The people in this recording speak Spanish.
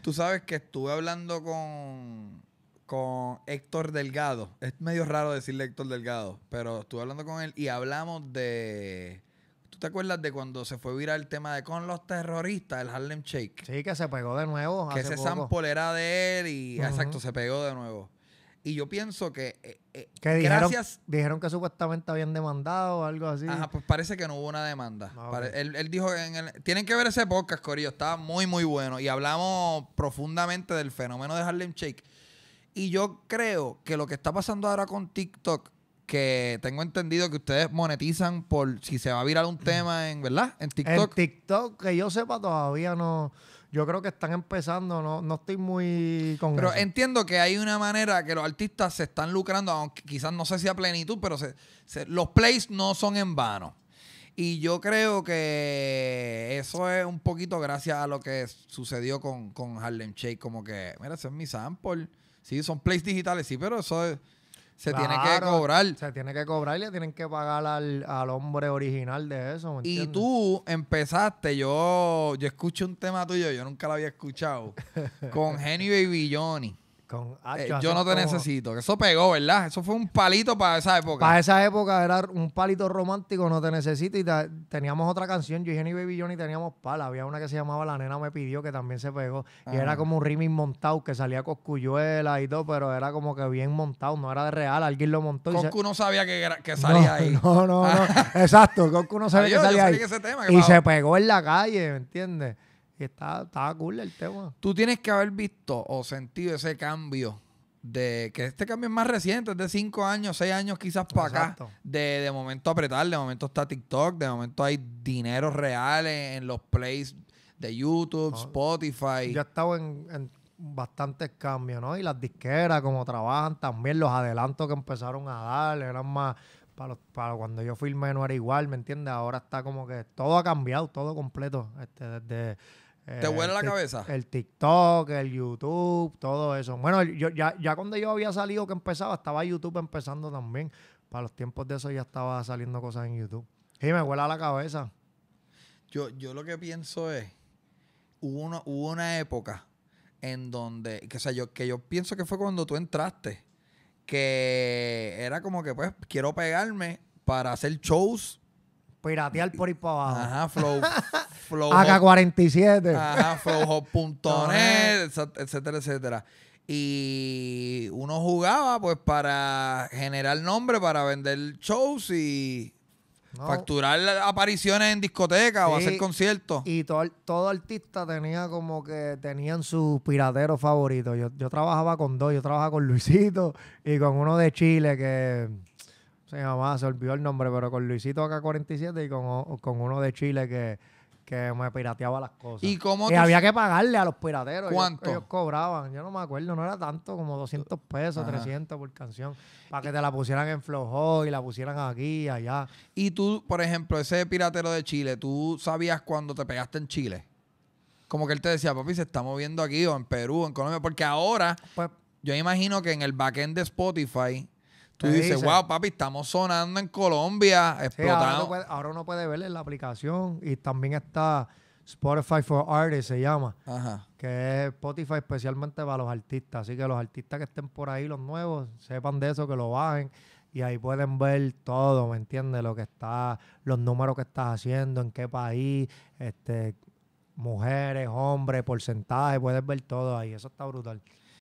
Tú sabes que estuve hablando con, con Héctor Delgado. Es medio raro decirle Héctor Delgado, pero estuve hablando con él y hablamos de. ¿Tú te acuerdas de cuando se fue viral el tema de con los terroristas, el Harlem Shake? Sí, que se pegó de nuevo. Que se ese de él y. Exacto, se pegó de nuevo. Y yo pienso eh, eh, que. dijeron, gracias. Dijeron que supuestamente habían demandado o algo así. Ajá, pues parece que no hubo una demanda. Ah, él, él, dijo. En tienen que ver ese podcast, Corillo. Estaba muy, muy bueno. Y hablamos profundamente del fenómeno de Harlem Shake. Y yo creo que lo que está pasando ahora con TikTok que tengo entendido que ustedes monetizan por si se va a virar un tema en, ¿verdad? En TikTok. En TikTok, que yo sepa, todavía no. Yo creo que están empezando, no, no estoy muy con Pero entiendo que hay una manera que los artistas se están lucrando, aunque quizás no sé si a plenitud, pero se, los plays no son en vano. Y yo creo que eso es un poquito gracias a lo que sucedió con, con Harlem Shake, como que, mira, ese es mi sample. Sí, son plays digitales, sí, pero eso es se tiene que cobrar. Se tiene que cobrar y le tienen que pagar al, hombre original de eso. y tú empezaste, yo, yo escuché un tema tuyo, yo nunca lo había escuchado, con Henny Baby Johnny. Ah, eh, yo, no te necesito. Eso pegó, ¿verdad? Eso fue un palito para esa época. Para esa época era un palito romántico, no te necesito. Y teníamos otra canción, yo Jenny Baby Johnny teníamos pala. Había una que se llamaba La Nena Me Pidió, que también se pegó. Y era como un remix montado, que salía con Coscuyuela y todo, pero era como que bien montado, no era de real, alguien lo montó. Coscu no sabía que, salía ahí. No, no, no. Exacto, Coscu no sabía que salía ahí. y se pegó en la calle, ¿me entiendes? Y está, estaba cool el tema. Tú tienes que haber visto o sentido ese cambio de que este cambio es más reciente, es de cinco años, seis años quizás para acá, de, momento apretar, de momento está TikTok, de momento hay dinero real en, los plays de YouTube, Spotify. Yo he estado en, bastantes cambios, ¿no? Y las disqueras, como trabajan, también los adelantos que empezaron a dar, eran más, para, para, cuando yo filmé no era igual, ¿me entiendes? Ahora está como que todo ha cambiado, todo completo, este, desde ¿Te huele la este, cabeza? El TikTok, el YouTube, todo eso. Bueno, yo, ya, ya cuando yo había salido que empezaba, estaba YouTube empezando también. Para los tiempos de eso ya estaba saliendo cosas en YouTube. Y me huele a la cabeza. Yo, yo lo que pienso es, hubo una, época en donde, que, yo, que yo pienso que fue cuando tú entraste, que era como que, pues, quiero pegarme para hacer shows Piratear por ahí para abajo. Ajá, flow. flow AK-47. Ajá, flowhop.net, etcétera, etcétera. Y uno jugaba pues para generar nombre, para vender shows y facturar apariciones en discotecas o hacer conciertos. Y todo, todo artista tenía como que tenían sus pirateros favoritos. Yo, yo trabajaba con dos, yo trabajaba con Luisito y con uno de Chile que se llamaba, se olvidó el nombre, pero con Luisito acá 47 y con, uno de Chile que, que me pirateaba las cosas. Y, cómo y había que pagarle a los pirateros. ¿Cuánto? Ellos, cobraban, yo no me acuerdo, no era tanto, como 200 pesos, 300 por canción, para que te la pusieran en flojo y la pusieran aquí allá. Y tú, por ejemplo, ese piratero de Chile, ¿tú sabías cuando te pegaste en Chile? Como que él te decía, papi, se está moviendo aquí o en Perú, o en Colombia, porque ahora, pues, yo imagino que en el backend de Spotify Tú dices, wow, papi, estamos sonando en Colombia, explotando. ahora, uno puede, verle en la aplicación y también está Spotify for Artists, se llama, que es Spotify especialmente para los artistas. Así que los artistas que estén por ahí, los nuevos, sepan de eso, que lo bajen y ahí pueden ver todo, ¿me entiendes? Lo que está, los números que estás haciendo, en qué país, este, mujeres, hombres, porcentaje, puedes ver todo ahí. Eso está brutal.